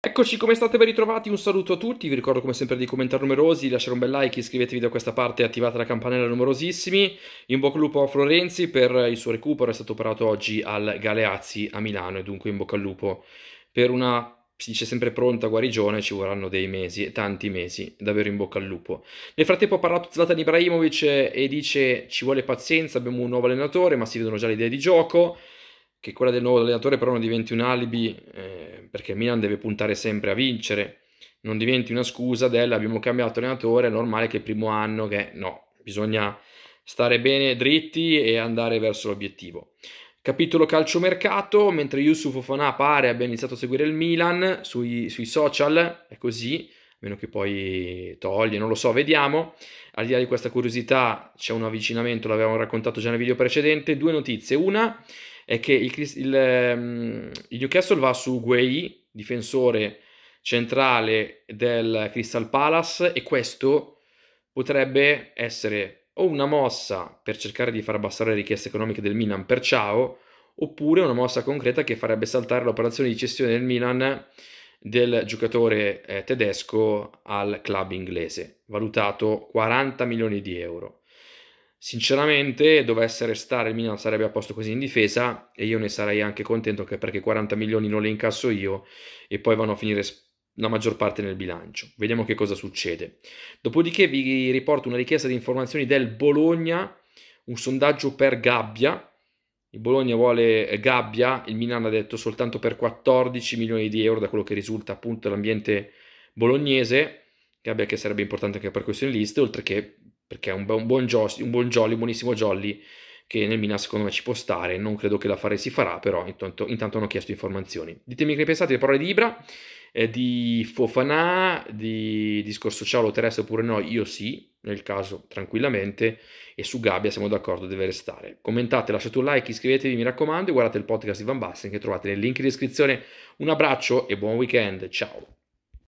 Eccoci come state ben ritrovati, un saluto a tutti, vi ricordo come sempre di commentare numerosi, lasciare un bel like, iscrivetevi da questa parte, e attivate la campanella numerosissimi, in bocca al lupo a Florenzi per il suo recupero, è stato operato oggi al Galeazzi a Milano e dunque in bocca al lupo per una si dice sempre pronta guarigione, ci vorranno dei mesi, tanti mesi, davvero in bocca al lupo. Nel frattempo ha parlato Zlatan Ibrahimovic e dice ci vuole pazienza, abbiamo un nuovo allenatore, ma si vedono già le idee di gioco che quella del nuovo allenatore però non diventi un alibi eh, perché Milan deve puntare sempre a vincere, non diventi una scusa del abbiamo cambiato allenatore, è normale che il primo anno che no, bisogna stare bene dritti e andare verso l'obiettivo. Capitolo calciomercato, mentre Yusuf Fofana pare abbia iniziato a seguire il Milan sui, sui social, è così, a meno che poi toglie, non lo so, vediamo. Al di là di questa curiosità c'è un avvicinamento, l'avevamo raccontato già nel video precedente, due notizie. Una è che il, il, ehm, il Newcastle va su Guay, difensore centrale del Crystal Palace, e questo potrebbe essere o una mossa per cercare di far abbassare le richieste economiche del Milan per Ciao, oppure una mossa concreta che farebbe saltare l'operazione di cessione del Milan del giocatore eh, tedesco al club inglese, valutato 40 milioni di euro. Sinceramente, dovesse restare il Milan sarebbe a posto così in difesa e io ne sarei anche contento anche perché 40 milioni non le incasso io e poi vanno a finire la maggior parte nel bilancio. Vediamo che cosa succede. Dopodiché vi riporto una richiesta di informazioni del Bologna, un sondaggio per Gabbia. Il Bologna vuole eh, Gabbia, il Milan ha detto soltanto per 14 milioni di euro da quello che risulta appunto l'ambiente bolognese. Gabbia che sarebbe importante anche per questioni liste, oltre che perché è un, un, buon, jo- un buon jolly, un buonissimo jolly che nel Mina secondo me ci può stare, non credo che la fare si farà, però intanto, intanto hanno chiesto informazioni. Ditemi che ne pensate delle parole di Ibra, eh, di Fofana, di discorso ciao lo terrestre oppure no, io sì, nel caso tranquillamente, e su Gabbia siamo d'accordo, deve restare. Commentate, lasciate un like, iscrivetevi mi raccomando e guardate il podcast di Van Basten che trovate nel link in descrizione. Un abbraccio e buon weekend, ciao!